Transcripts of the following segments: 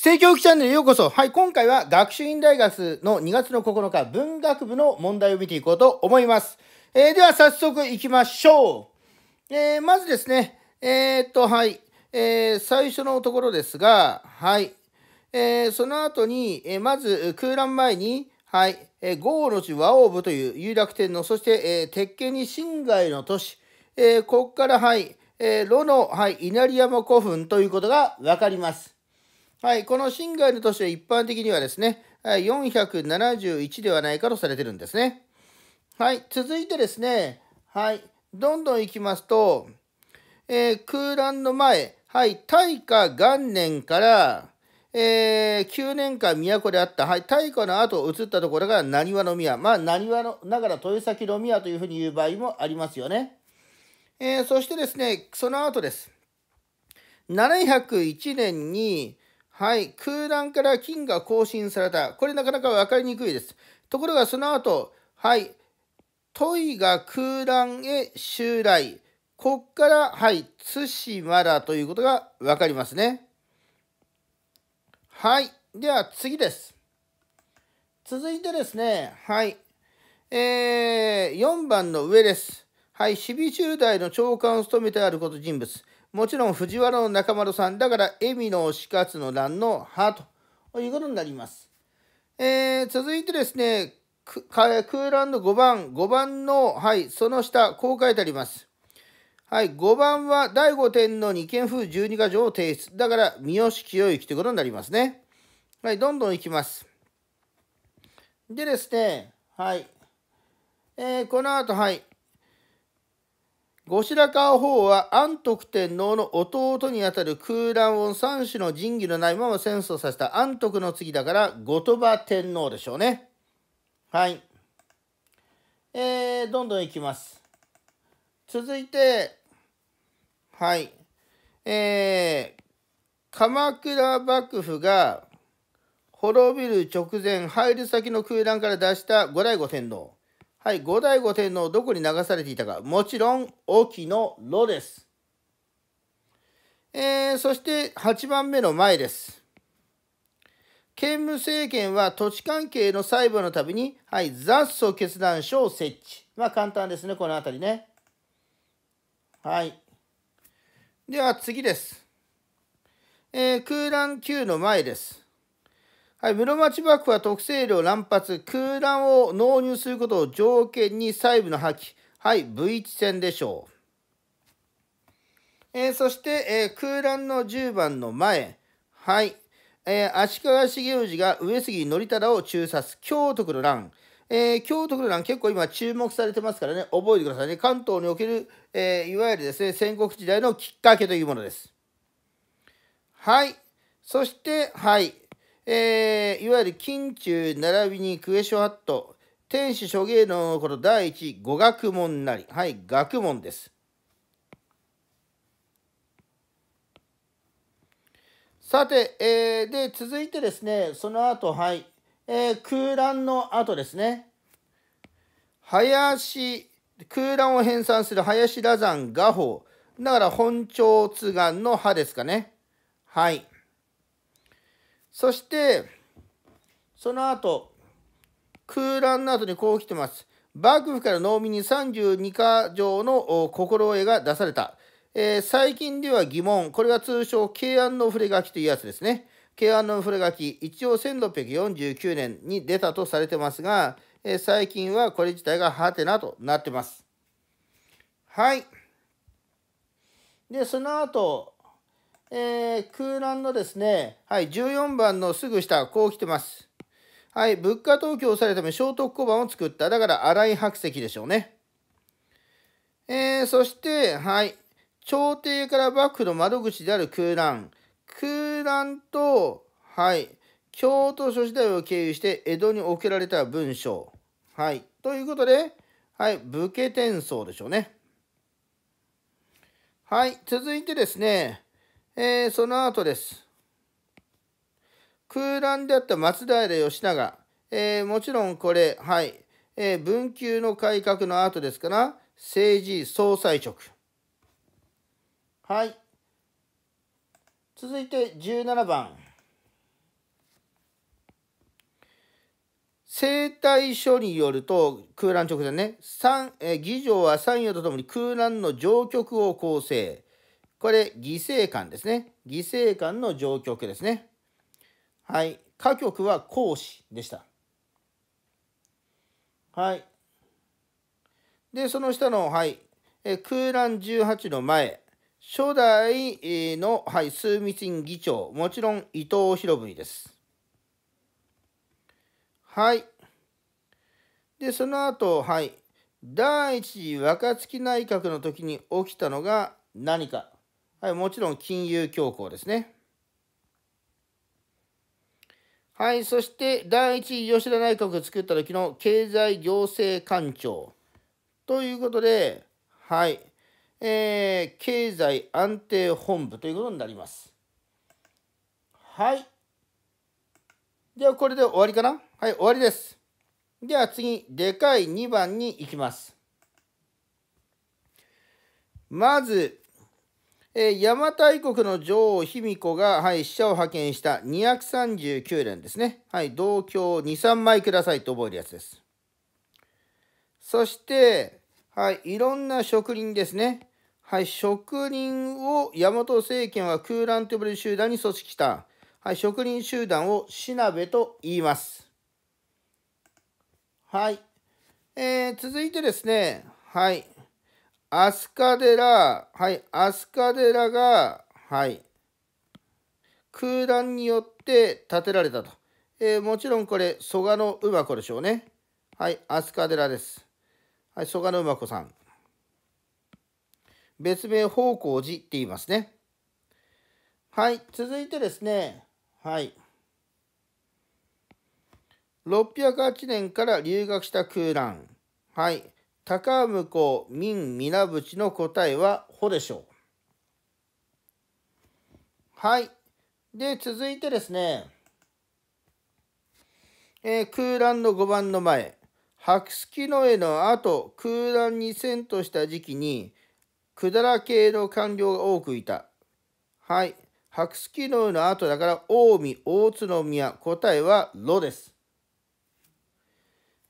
聖教育チャンネルへようこそ。はい、今回は学習院大学の2月の9日文学部の問題を見ていこうと思います。えー、では早速いきましょう。えー、まずですね、えー、っと、はい、え最初のところですが、はい、えその後に、えまず空欄前に、はい、えー、豪の地和王部という有楽天の、そして、え鉄拳に新害の都市、えここから、はい、えー、炉の、はい、稲荷山古墳ということがわかります。はい、この心外の年は一般的にはですね、471ではないかとされてるんですね。はい、続いてですね、はい、どんどんいきますと、えー、空欄の前、はい、大化元年から、えー、9年間都であった、はい、大化の後移ったところが浪速の宮、まあ、浪速の、ながら豊崎の宮というふうに言う場合もありますよね。えー、そしてですね、その後です。701年に、はい、空欄から金が更新された。これなかなか分かりにくいです。ところがその後、はい、問いが空欄へ襲来。こっから、はい、対馬だということが分かりますね。はい、では次です。続いてですね、はい、えー、4番の上です。はい、守備中大の長官を務めてあること人物。もちろん藤原の中丸さん、だから恵美の死活の乱の歯ということになります。えー、続いてですね、空欄の5番、5番の、はい、その下、こう書いてあります。はい、5番は第5点の二間風12箇条を提出。だから、三好清行ということになりますね。はい、どんどんいきます。でですね、はい。えー、この後、はい、後白河法は安徳天皇の弟にあたる空欄を三種の神器のないまま戦争させた安徳の次だから後鳥羽天皇でしょうねはいえー、どんどんいきます続いてはいえー、鎌倉幕府が滅びる直前入る先の空欄から出した後醍醐天皇はい、後醍醐天皇、どこに流されていたか。もちろん、沖の炉です。えー、そして8番目の前です。建武政権は土地関係の裁判のたびに、はい、雑草決断書を設置。まあ簡単ですね、この辺りね。はい。では次です。えー、空欄9の前です。はい、室町幕府は特製量乱発、空欄を納入することを条件に細部の破棄。はい、V1 戦でしょう。えー、そして、えー、空欄の10番の前。はい、えー、足利重氏が上杉憲忠を中殺。京徳の乱。えー、京都の乱結構今注目されてますからね、覚えてくださいね。関東における、えー、いわゆるですね、戦国時代のきっかけというものです。はい。そして、はい。えー、いわゆる近中並びにクエショハット天使諸芸能のこと第一語学問なりはい学問ですさて、えー、で続いてですねその後はい、えー、空欄の後ですね林空欄を編纂する林羅山画法だから本朝津願の派ですかねはい。そして、その後、空欄の後にこう来てます。幕府から農民に32か条の心得が出された。えー、最近では疑問、これが通称、慶安の触れ書きというやつですね。慶安の触れ書き、一応1649年に出たとされてますが、えー、最近はこれ自体がハテナとなってます。はい。で、その後、えー、空欄のですね、はい、14番のすぐ下、こう来てます。はい、物価投計をされるため、聖徳小判を作った。だから、荒井白石でしょうね。えー、そして、はい、朝廷から幕府の窓口である空欄。空欄と、はい、京都諸時代を経由して江戸に送られた文章。はい、ということで、はい、武家転送でしょうね。はい、続いてですね、えー、その後です。空欄であった松平義長、えー、もちろんこれ、はい、えー、文久の改革の後ですから、政治総裁職。はい。続いて17番。生体書によると、空欄直前ね、三えー、議場は三与とともに空欄の上局を構成。これ、犠牲感ですね。犠牲感の上局ですね。はい。歌曲は講師でした。はい。で、その下の、はい。え空欄18の前。初代の、はい、枢密院議長。もちろん、伊藤博文です。はい。で、その後、はい。第一次若槻内閣の時に起きたのが何か。はい、もちろん金融恐慌ですね。はい、そして第1位、吉田内閣を作った時の経済行政官庁ということで、はい、えー、経済安定本部ということになります。はい。では、これで終わりかなはい、終わりです。では次、でかい2番に行きます。まず、え邪馬台国の女王卑弥呼が、はい、使者を派遣した239連ですね。はい、同郷2、3枚くださいと覚えるやつです。そして、はい、いろんな職人ですね。はい、職人を大和政権は空欄と呼ばれる集団に組織した、はい、職人集団をしなべと言います。はい、えー、続いてですね、はい、飛鳥寺、はい、飛鳥寺が、はい、空欄によって建てられたと。えー、もちろんこれ、蘇我の馬子でしょうね。はい、飛鳥寺です。はい、蘇我の馬子さん。別名、宝光寺って言いますね。はい、続いてですね、はい。608年から留学した空欄。はい。高婿民皆淵の答えはほでしょう。はい。で、続いてですね、えー、空欄の5番の前、白月の絵の後、空欄に遷都した時期に、百済系の官僚が多くいた。はい。白月の絵の後だから、近江、大津宮、答えは、ろです。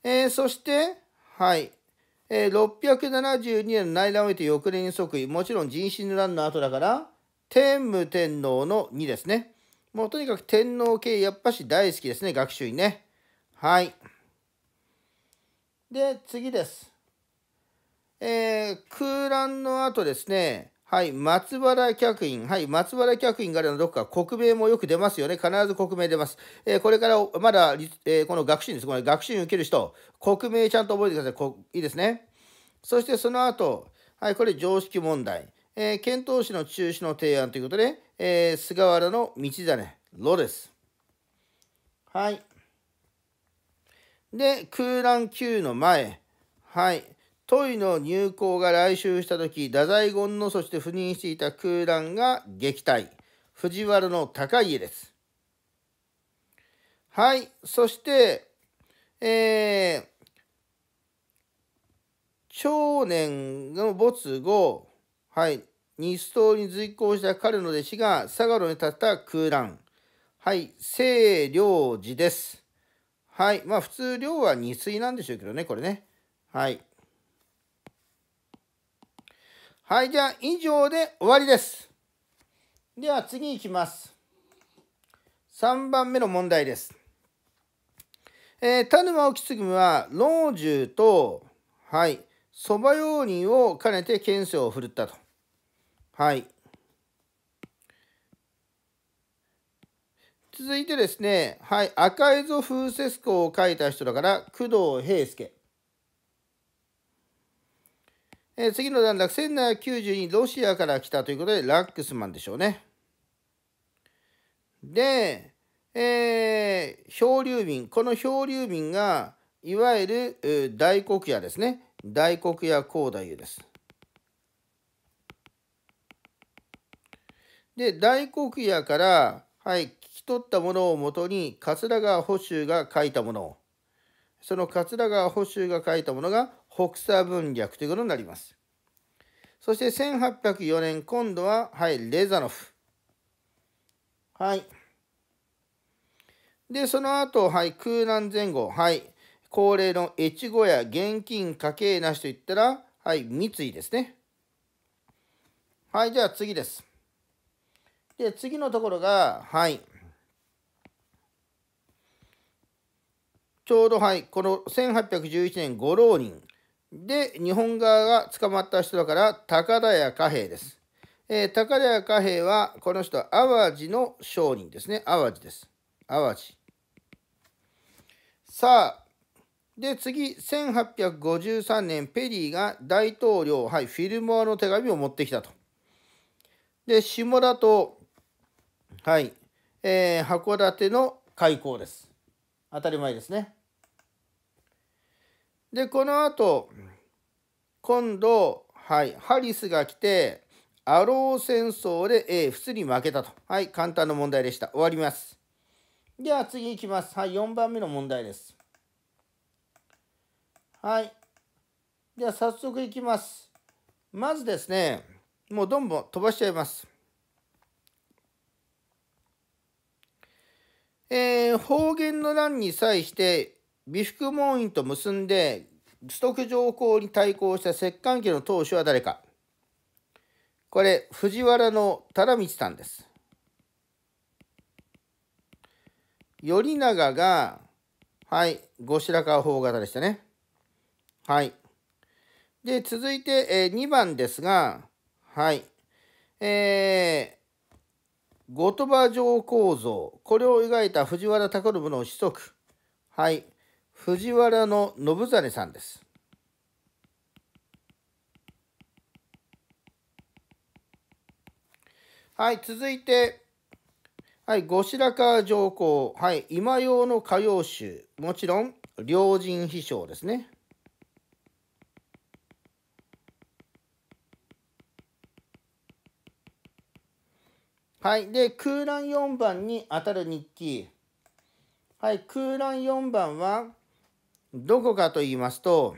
えー、そして、はい。えー、672年の内乱を得て翌年に即位、もちろん人心の乱の後だから、天武天皇の2ですね。もうとにかく天皇系やっぱし大好きですね、学習院ね。はい。で、次です。えー、空欄の後ですね、はい、松原客員。はい、松原客員あらのどこか国名もよく出ますよね。必ず国名出ます。えー、これから、まだ、えー、この学習です。こ学習受ける人、国名ちゃんと覚えてください。いいですね。そしてその後、はい、これ常識問題。えー、遣唐使の中止の提案ということで、え菅原の道真、ロです。はい。で、空欄9の前。はい。トイの入港が来襲した時太宰権のそして赴任していた空欄が撃退藤原の高家ですはいそしてえー、長年の没後はい日東に随行した彼の弟子が佐賀炉に立った空欄はい清涼寺ですはいまあ普通涼は二水なんでしょうけどねこれねはいはい、じゃあ以上で終わりです。では次いきます。3番目の問題です。えー、田沼意次は老中と、はい、蕎麦用人を兼ねて県政を振るったと。はい。続いてですね、はい、赤蝦夷風雪稿を書いた人だから、工藤平介。えー、次の段落、1792、ロシアから来たということで、ラックスマンでしょうね。で、えー、漂流民。この漂流民が、いわゆる大黒屋ですね。大黒屋広大です。で、大黒屋から、はい、聞き取ったものをもとに、桂川補修が書いたものその桂川補修が書いたものが、北左文略ということになります。そして1804年、今度は、はい、レザノフ。はい。で、その後、はい、空難前後、はい、恒例の越後や現金家計なしといったら、はい、三井ですね。はい、じゃあ次です。で、次のところが、はい。ちょうど、はい、この1811年、五浪人。で、日本側が捕まった人だから、高田屋貨幣です。えー、高田屋貨幣は、この人は淡路の商人ですね。淡路です。淡路。さあ、で、次、1853年、ペリーが大統領、はい、フィルモアの手紙を持ってきたと。で、下田と、はい、えー、函館の開港です。当たり前ですね。で、この後、今度、はい、ハリスが来て、アロー戦争で、えー、普通に負けたと。はい、簡単な問題でした。終わります。では次いきます。はい、4番目の問題です。はい。では早速いきます。まずですね、もうどんどん飛ばしちゃいます。えー、方言の欄に際して美福門院と結んで崇徳上皇に対抗した摂関家の当主は誰かこれ藤原の忠光さんです。頼長がはい後白河法方方でしたね。はい。で続いて、えー、2番ですがはいえー後鳥羽上皇像これを描いた藤原拓信の子息はい藤原の信真さんです。はい、続いて、はい、後白河上皇、はい、今用の歌謡集、もちろん、良人秘書ですね。はい、で、空欄4番に当たる日記。はい、空欄4番は、どこかと言いますと、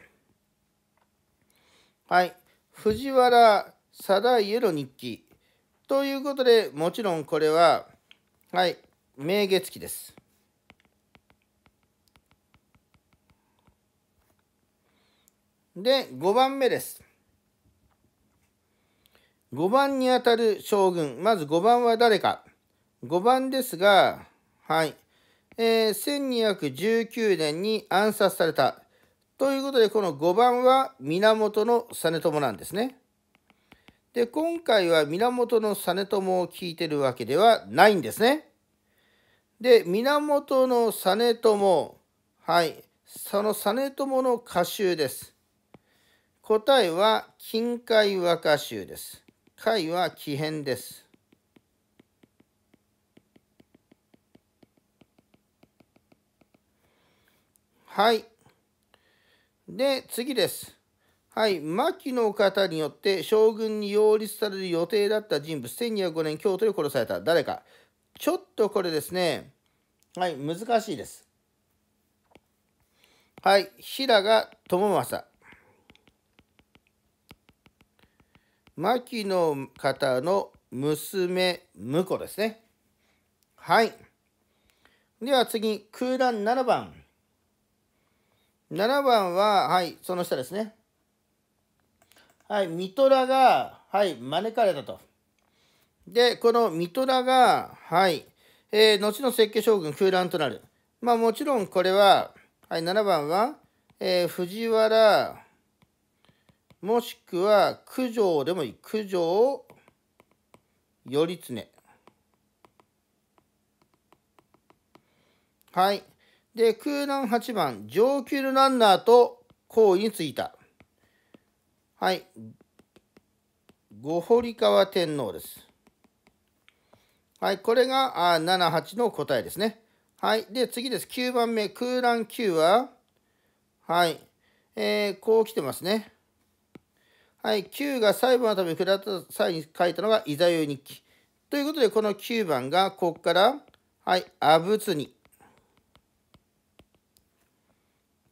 はい、藤原定家の日記ということで、もちろんこれは、はい、明月記です。で、5番目です。5番にあたる将軍、まず5番は誰か。5番ですが、はい。えー、1219年に暗殺された。ということで、この5番は源実朝なんですね。で、今回は源実朝を聞いてるわけではないんですね。で、源実朝。はい。その実朝の歌集です。答えは、近海和歌集です。回は奇変です。はい。で、次です。はい。牧の方によって将軍に擁立される予定だった人物、1205年京都で殺された誰か。ちょっとこれですね。はい。難しいです。はい。平賀智政。牧の方の娘、婿ですね。はい。では次、空欄7番。7番は、はい、その下ですね。はい、ミトラが、はい、招かれたと。で、このミトラが、はい、えー、後の設計将軍空欄となる。まあもちろんこれは、はい、7番は、えー、藤原、もしくは九条でもいい。九条、頼常。はい。で、空欄8番、上級のランナーと行為についた。はい。五堀川天皇です。はい。これがあ7、8の答えですね。はい。で、次です。9番目、空欄9は、はい。えー、こう来てますね。はい。9が裁判のために下った際に書いたのが、いざよ日記。ということで、この9番が、ここから、はい、阿仏に。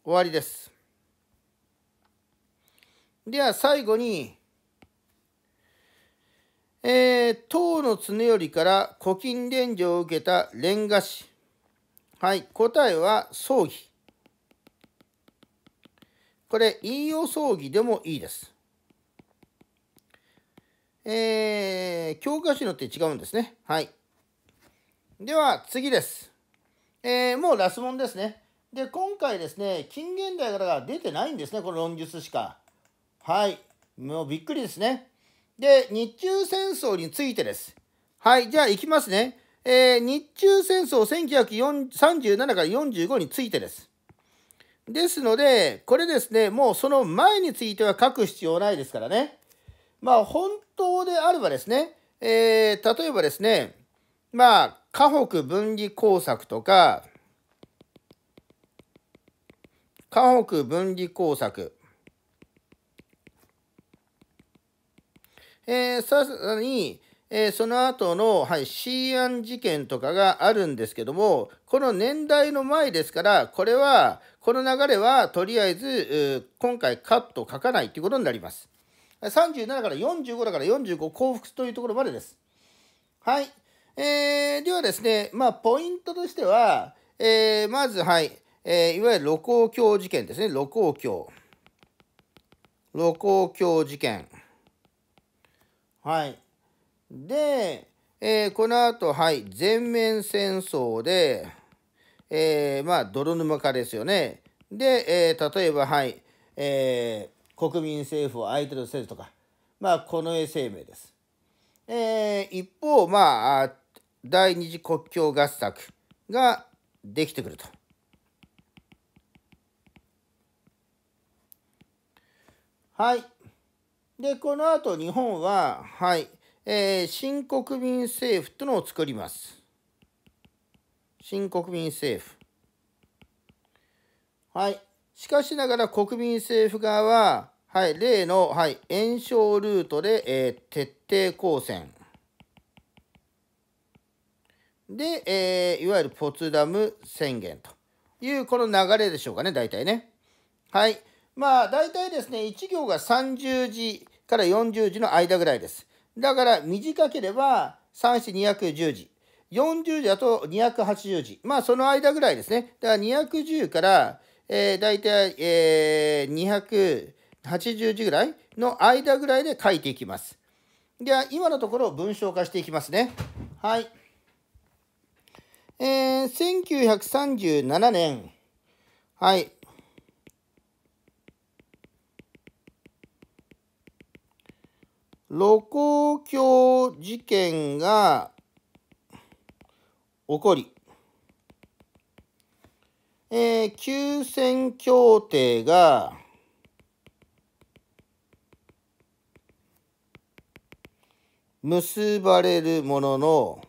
終わりです。では最後に、えー、唐の常りから古今伝授を受けた蓮華師。はい、答えは葬儀。これ、引用葬儀でもいいです。えー、教科書によって違うんですね。はい。では、次です。えー、もうラス問ンですね。で、今回ですね、近現代から出てないんですね、この論述しか。はい。もうびっくりですね。で、日中戦争についてです。はい。じゃあ、行きますね。えー、日中戦争1937から45についてです。ですので、これですね、もうその前については書く必要ないですからね。まあ、本当であればですね、えー、例えばですね、まあ、河北分離工作とか、韓北分離工作。えー、さらに、えー、その後の、はい、シー事件とかがあるんですけども、この年代の前ですから、これは、この流れはとりあえず、今回カット書かないということになります。37から45だから45幸福というところまでです。はい。えー、ではですね、まあ、ポイントとしては、えー、まず、はい。えー、いわゆる露光橋事件ですね。露光橋。露光橋事件。はい。で、えー、この後、はい、全面戦争で、えー、まあ、泥沼化ですよね。で、えー、例えば、はい、えー、国民政府を相手とせずとか、まあ、この絵声明です。えー、一方、まあ、第二次国境合作ができてくると。はい。で、この後日本は、はい、えー、新国民政府というのを作ります。新国民政府。はい。しかしながら国民政府側は、はい、例の、はい、炎症ルートで、えー、徹底抗戦。で、えー、いわゆるポツダム宣言というこの流れでしょうかね、大体ね。はい。まあ大体ですね、1行が30字から40字の間ぐらいです。だから短ければ3、4、210字。40字だと280字。まあその間ぐらいですね。だから210から、えー、大体、えー、280字ぐらいの間ぐらいで書いていきます。では今のところ文章化していきますね。はい。えー、1937年、はい、盧溝橋事件が起こり、えー、休戦協定が結ばれるものの、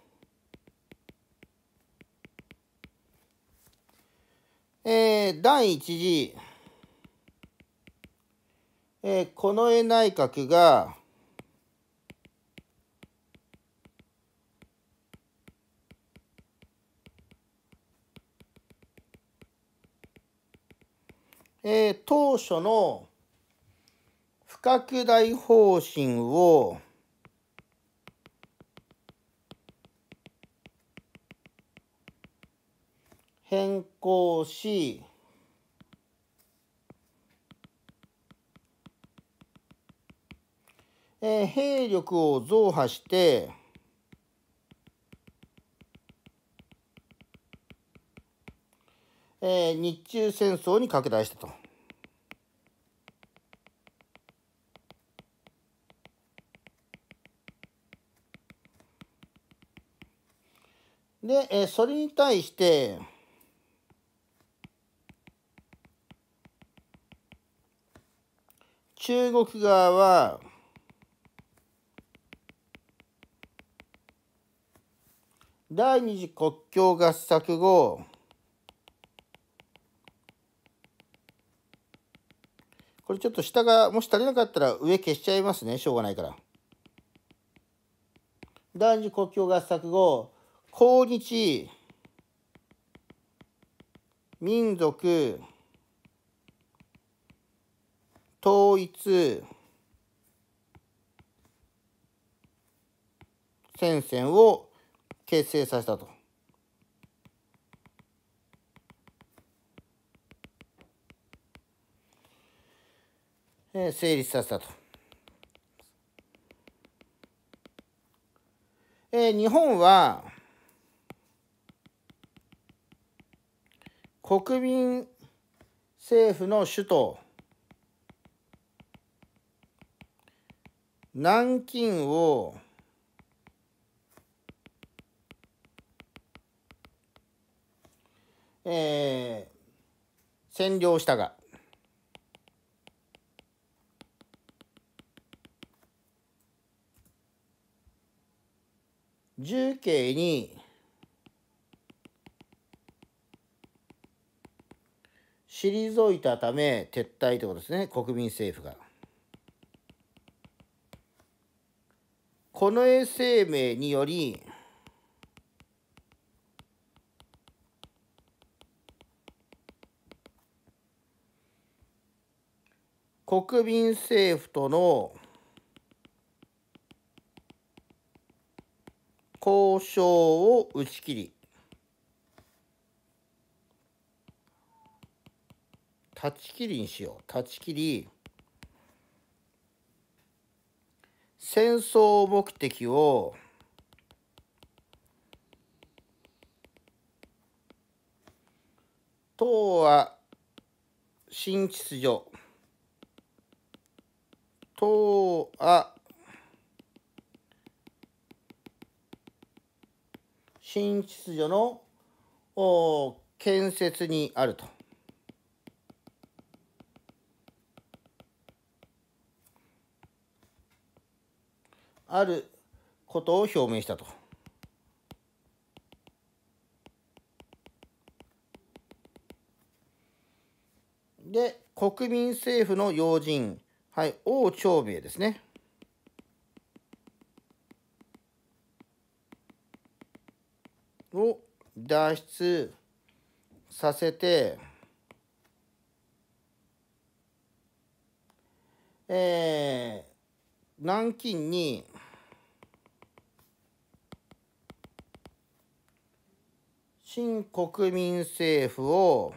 えー、第1次、えー、近衛内閣がえー、当初の不拡大方針を変更しえー、兵力を増派して、えー、日中戦争に拡大したと。で、えそれに対して、中国側は、第二次国境合作後、これちょっと下が、もし足りなかったら上消しちゃいますね。しょうがないから。第二次国境合作後、抗日民族統一戦線を結成させたと。え成立させたと。えー、日本は国民政府の首都南京をえ占領したが重慶に退いたため撤退ということですね国民政府がこの衛声明により国民政府との交渉を打ち切り断ち切りにしよう断ち切り戦争目的を東亜新秩序東亜新秩序の建設にあると。あることを表明したと。で、国民政府の要人、はい、王長兵衛ですね。を脱出させて、えー、南京に新国民政府を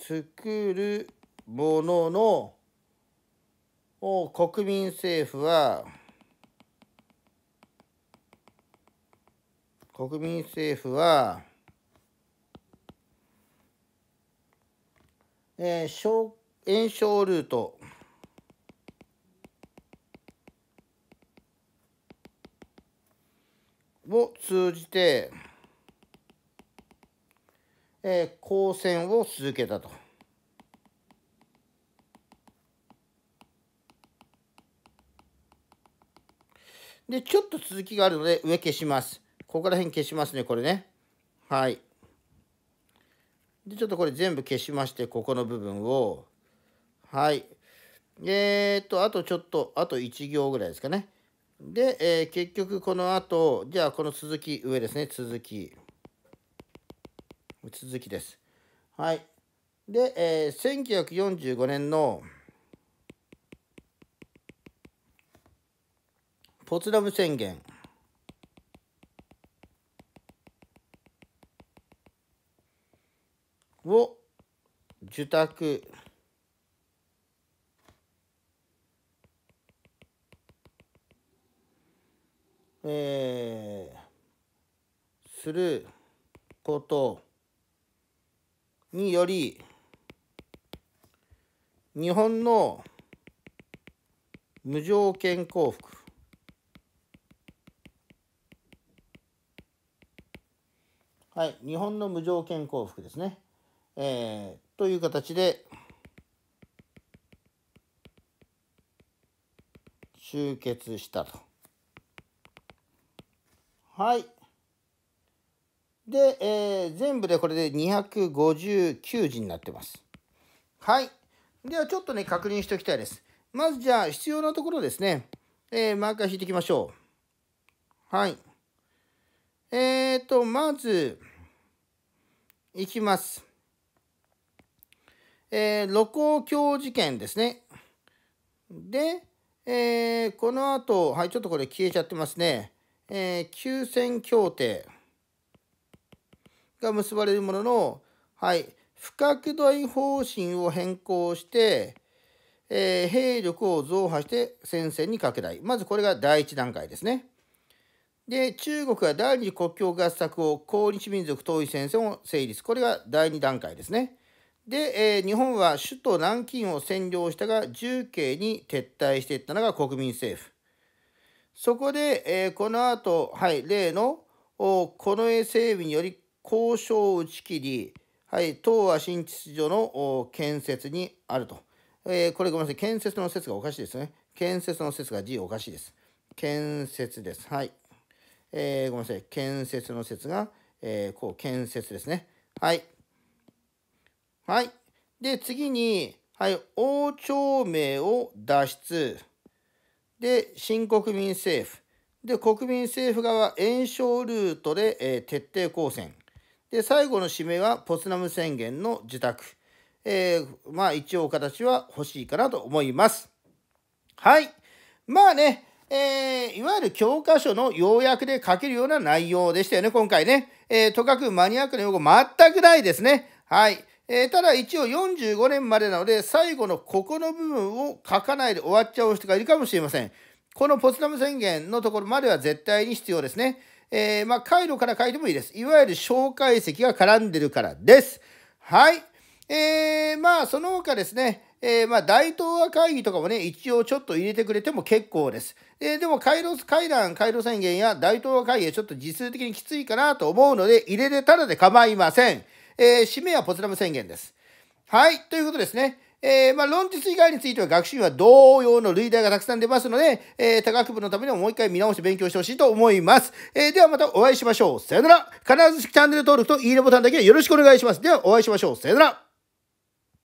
作るものの国民政府は国民政府は、えー、炎症ルート通じて、えー、交戦を続けたと。で、ちょっと続きがあるので、上消します。ここら辺消しますね、これね。はい。で、ちょっとこれ全部消しまして、ここの部分を。はい。えー、っと、あとちょっと、あと1行ぐらいですかね。で、えー、結局この後、じゃあこの続き、上ですね、続き。続きです。はい。で、えー、1945年の、ポツダム宣言。を受託ことにより日本の無条件降伏はい日本の無条件降伏ですね、えー、という形で終結したと。はい。で、えー、全部でこれで259字になってます。はい。ではちょっとね、確認しておきたいです。まずじゃあ、必要なところですね。えー、マーカー引いていきましょう。はい。えーと、まず、いきます。えー、露光橋事件ですね。で、えー、この後、はい、ちょっとこれ消えちゃってますね。えー、休戦協定。が結ばれるものの、はい、不拡大方針を変更して、えー、兵力を増派して戦線に拡大。まずこれが第一段階ですね。で、中国が第二次国境合作を抗日民族統一戦線を成立。これが第二段階ですね。で、えー、日本は首都南京を占領したが、重慶に撤退していったのが国民政府。そこで、えー、この後、はい、例の、近衛整備により交渉を打ち切り、はい、東亜新秩序の建設にあると。えー、これごめんなさい。建設の説がおかしいですね。建設の説が字おかしいです。建設です。はい。えー、ごめんなさい。建設の説が、えー、こう、建設ですね。はい。はい。で、次に、はい、王朝名を脱出。で、新国民政府。で、国民政府側、延焼ルートで、えー、徹底抗戦。で、最後の締めはポツナム宣言の受託。えー、まあ一応形は欲しいかなと思います。はい。まあね、えー、いわゆる教科書の要約で書けるような内容でしたよね、今回ね。えー、とかくマニアックな用語全くないですね。はい。えー、ただ一応45年までなので、最後のここの部分を書かないで終わっちゃう人がいるかもしれません。このポツダム宣言のところまでは絶対に必要ですね。えー、まあ、回路から書いてもいいです。いわゆる蒋介石が絡んでるからです。はい。えー、まあ、その他ですね、えー、まあ、大東亜会議とかもね、一応ちょっと入れてくれても結構です。えー、でも、回路会談、回路宣言や大東亜会議はちょっと実数的にきついかなと思うので、入れれたらで構いません。えー、締めはポツダム宣言です。はい、ということですね。えー、まあ、論述以外については学習は同様の類題がたくさん出ますので、えー、他学部のためにももう一回見直して勉強してほしいと思います。えー、ではまたお会いしましょう。さよなら。必ずチャンネル登録といいねボタンだけよろしくお願いします。ではお会いしましょう。さよなら。